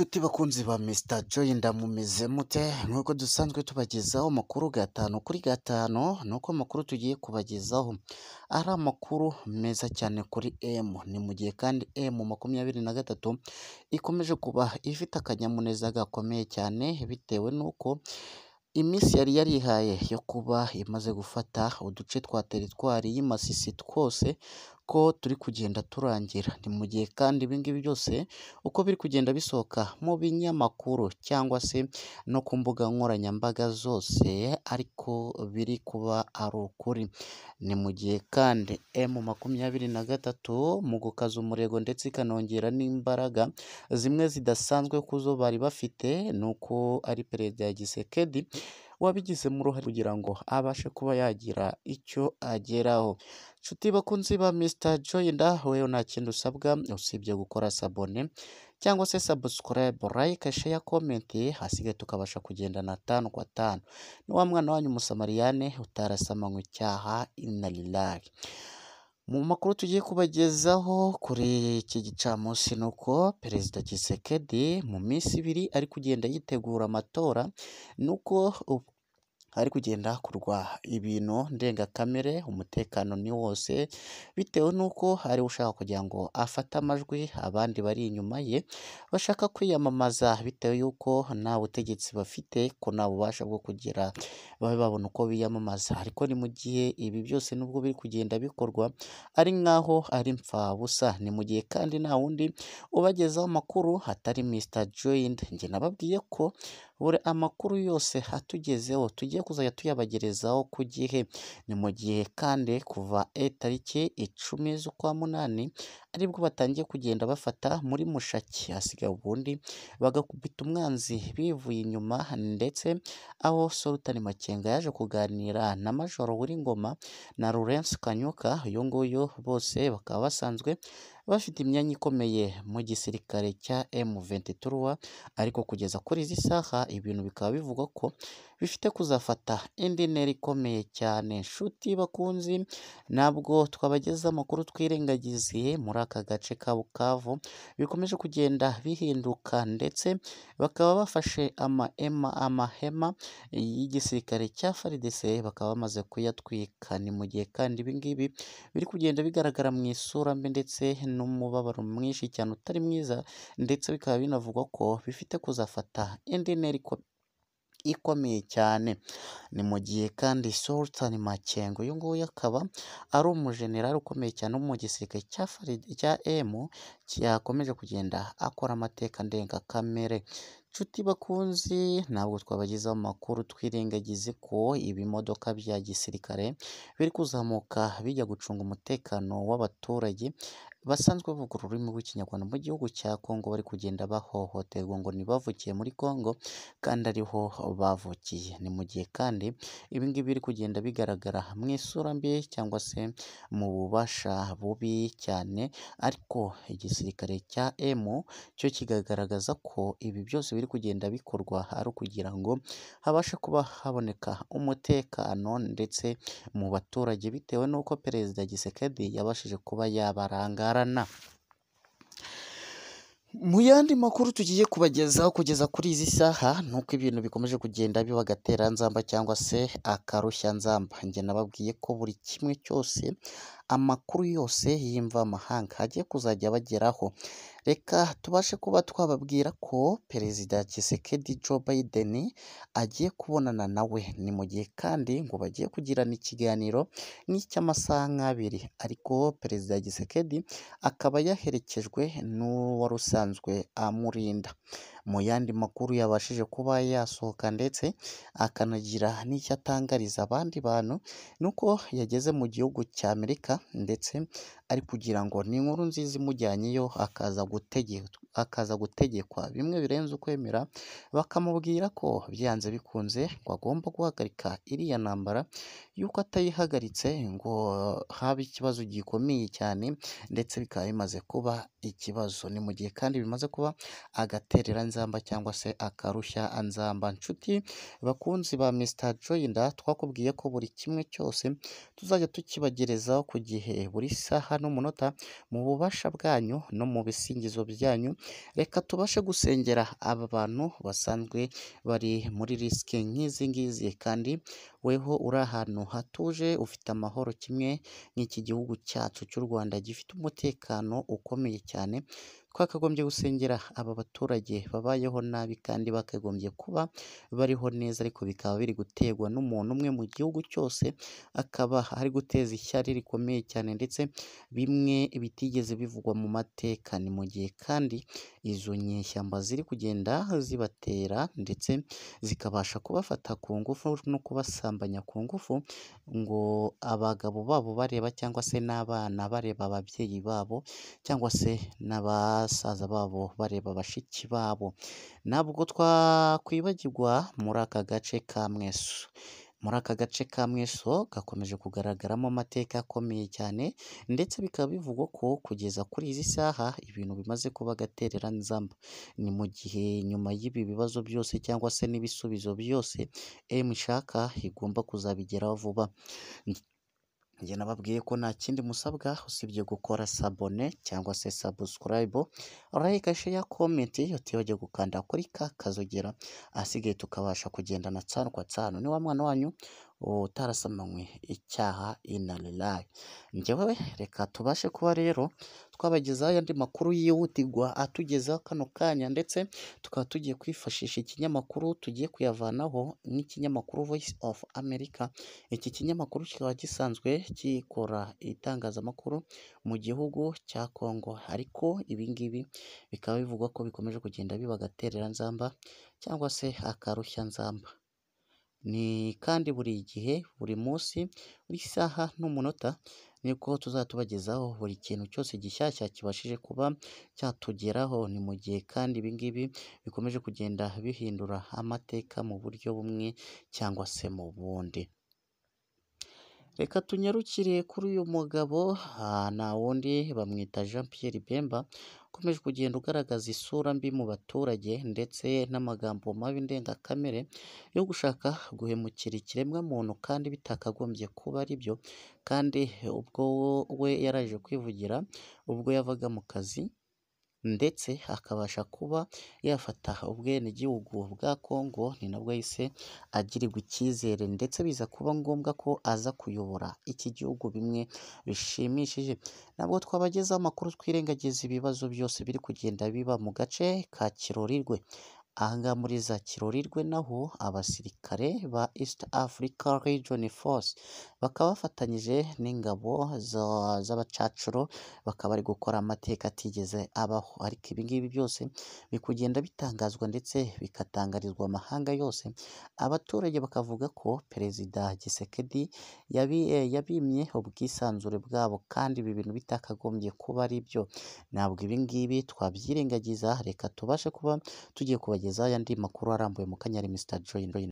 inshuti bakunzi ba Mr Joy ndamumeze mute nk'uko dusanzwe tubagezaho amakuru gatanu kuri gatanu ni uko amakuru tugiye kubagezaho ari amakuru meza cyane kuri M ni mu gihe kandi M makumyabiri na gatatu ikomeje kuba ifite akanyamuneza gakomeye cyane bitewe n'uko iminsi yari yarihaye yo kuba imaze gufata uduce twa teritwari y'imasisi twose uko turi kugenda turangira. Ni mu gihe kandi ibi ngibi byose uko biri kugenda bisohoka mu binyamakuru cyangwa se no ku mbuga nkoranyambaga zose ariko biri kuba ari ukuri. Ni mu gihe kandi M makumyabiri na gatatu mu gukaza umurego ndetse ikanongera n'imbaraga zimwe zidasanzwe ku zo bari bafite, ni uko ari perezida ya Gisekedi wabigizemo uruhare kugira ngo abashe kuba yagira icyo ageraho nshuti bakunzi ba Mr Joy ndahawe nta kindi usabwa usibye gukora sabone cyangwa se subscribe like share comment hasigaye tukabasha kugendana tano kwa tano ni wa mwana wanyu umusamariyane utarasamanywe icyaha inna Mu makuru tugiye kubagezaho kuri iki gicamunsi ni uko Perezida Tshisekedi mu minsi ibiri ari kugenda yitegura amatora, ni uko hari kugenda hakorwa ibintu ndengakamere, umutekano ni wose bitewe n'uko hari ushaka kugira ngo afate amajwi, abandi bari inyuma ye bashaka kwiyamamaza bitewe y'uko nta butegetsi bafite ko nta bubasha bwo kugira babe babona uko biyamamaza, ariko ni mu gihe ibi byose nubwo biri kugenda bikorwa ari nk'aho ari mfabusa ni mu gihe kandi nta wundi ubagezaho amakuru hatari Mr Joyland, njye nababwiye ko amakuru yose atugezeho tujye kuzajya tuyabagerezaho ku gihe, ni mu gihe kandi kuva e tariki icumi z'ukwa munani aribwo batangiye kugenda bafata muri mushaki, hasigaye ubundi bagakubita umwanzi bivuye inyuma ndetse aho Sultan Makenga yaje kuganira na Majoro Uwiringoma na Lawrence Kanyuka uyu nguyu bose bakaba basanzwe bafite imyanya ikomeye mu gisirikare cya M23 ariko kugeza kuri izi saha ibintu bikaba bivugwa ko bifite kuzafata indi ntera ikomeye cyane nshuti bakunzi ntabwo twabageza amakuru twirengagiziye muri aka gace ka bukavu bikomeje kugenda bihinduka ndetse bakaba bafashe amahema amahema y'igisirikare cya faridese bakaba bamaze kuyatwika ni mu gihe kandi ibingibi biri kugenda bigaragara mu isura mbi ndetse n'umubabaro mwinshi cyane utari mwiza ndetse bikaba binavugwa ko bifite kuzafata indi ntera ikomeye ikomeye cyane, ni mu gihe kandi Sultan Makenga uyu nguyu akaba ari umujenerali ukomeye cyane wo mu gisirikare cya cya emu, yakomeje kugenda akora amateka ndengakamere. Nshuti bakunzi ntabwo twabagezaho amakuru twirengagize ko ibimodoka bya gisirikare biri kuzamuka bijya gucunga umutekano w'abaturage basanzwe bavuga ururimi rw'ikinyarwanda mu gihugu cya Kongo bari kugenda bahohoterwa ngo ntibavukiye muri Kongo kandi ariho bavukiye, ni mu gihe kandi ibi biri kugenda bigaragara mu isura mbi cyangwa se mu bubasha bubi cyane ariko igisirikare cya emu cyo kigaragaza ko ibi byose biri kugenda bikorwa ari ukugira ngo habashe kuba haboneka umutekano ndetse mu baturage bitewe n'uko Perezida Gisekedi yabashije kuba yabarangarana. Mu yandi makuru tugiye kubagezaho kugeza kuri izi saha ni uko ibintu bikomeje kugenda biba agateranzamba cyangwa se akarushyanzamba, njye nababwiye ko buri kimwe cyose amakuru yose y'imvamahanga agiye kuzajya bageraho reka tubashe kuba twababwira ko perezida Tshisekedi Joe Biden agiye kubonana nawe ni mu gihe kandi ngo bagiye kugirana ikiganiro n'icy'amasaha nk'abiri ariko perezida Tshisekedi akaba yaherekejwe n'uwari usanzwe amurinda mu yandi makuru yabashije kuba yasohoka ndetse akanagira n'icyo atangariza abandi bantu ni uko yageze mu gihugu cy'Amerika ndetse ari kugira ngo ni inkuru nziza imujyanyeyo akaza akaza gutegekwa bimwe birenze ukwemera bakamubwira ko byanze bikunze ngo agomba guhagarika iriya ntambara y'uko atayihagaritse ngo habe ikibazo gikomeye cyane ndetse bikaba bimaze kuba ikibazo ni mu gihe kandi bimaze kuba agaterera Nzamba cyangwa se akarushya Nzamba nshuti bakunzi ba Mr Joyinda twakubwiye ko buri kimwe cyose tuzajya tukibagerezaho ku gihe buri saha n'umunota mu bubasha bwanyu no mu bisingizo byanyu reka tubashe gusengera aba bantu basanzwe bari muri risike nk'izi ngizi kandi weho uri ahantu hatuje ufite amahoro kimwe nk'iki gihugu cyacu cy'u Rwanda gifite umutekano ukomeye cyane twakagombye gusengera aba baturage babayeho nabi kandi bakagombye kuba bariho neza ariko bikaba biri guterwa n'umuntu umwe mu gihugu cyose akaba ari guteza ishyari rikomeye cyane ndetse bimwe bitigeze bivugwa mu mateka, ni mu gihe kandi izo nyeshyamba ziri kugenda zibatera ndetse zikabasha kubafata ku ngufu no kubasambanya ku ngufu ngo abagabo babo bareba cyangwa se n'abana bareba ababyeyi babo cyangwa se n'aba basaza babo bareba bashiki babo, ntabwo twakwibagirwa muri aka gace ka Mweso, muri aka gace ka Mweso gakomeje kugaragaramo amateka akomeye cyane ndetse bikaba bivugwa ko kugeza kuri izi saha ibintu bimaze kuba agatereranzamba, ni mu gihe nyuma y'ibi bibazo byose cyangwa se n'ibisubizo byose M ishaka igomba kuzabigeraho vuba. Njye nababwiye ko nta kindi musabwa usibye gukora sabone cyangwa se sabusikarayibu, layike, sheya, komenti, utibagirwe gukanda kuri ka kazi ahasigaye tukabasha kugendana tsano kwa Ni wa mwana wanyu utarasomanywe icyaha inalilai njyewe reka tubashe kuba rero twabagezaho ayandi makuru yihutirwa atugeza kano kanya ndetse tukaba tugiye kwifashisha ikinyamakuru tugiye kuyavanaho nk'ikinyamakuru voice of america iki kinyamakuru kikaba gisanzwe gikora itangazamakuru mu gihugu cya congo ariko ibingibi bikaba bivugwa ko bikomeje kugenda biba agatereranzamba cyangwa se akarushyanzamba Ni kandi buri gihe, buri munsi, buri saha n'umunota nibwo tuzajya tubagezaho buri kintu cyose gishyashya kibashije kuba cyatugeraho. Ni mu gihe kandi ibi ngibi bikomeje kugenda bihindura amateka mu buryo bumwe cyangwa se mu bundi. Reka tunyarukire kuri uyu mugabo nta wundi bamwita Jean Pierre Bemba. ukomeje kugenda ugaragaza isura mbi mu baturage ndetse n'amagambo mabi ndengakamere yo gushaka guhemukira ikiremwa muntu kandi bitakagombye kuba ari byo kandi ubwo we yaraje kwivugira ubwo yavaga mu kazi ndetse akabasha kuba yafata ubwenegihugu bwa Congo, ni nabwo yahise agirirwa icyizere ndetse biza kuba ngombwa ko aza kuyobora iki gihugu bimwe bishimishije, ntabwo twabagezaho amakuru twirengagiza ibibazo byose biri kugenda biba mu gace ka Kirorirwe. Aha ngaha muri za Kirorirwe naho abasirikare ba East Africa Region Force bakaba bafatanyije n'ingabo zabacacuro bakaba bari gukora amateka atigeze abaho, ariko ibingibi byose bikugenda bitangazwa ndetse bigatangarizwa amahanga yose, abaturage bakavuga ko Perezida Tshisekedi yabimye ubwisanzure bwabo kandi ibi bintu bitakagombye kuba ari byo, ntabwo ibi ngibi twabyirengagiza, reka tubashe kuba tugiye kubagezaho kubagezaho andi makuru arambuye Mukanyari Mr Joy.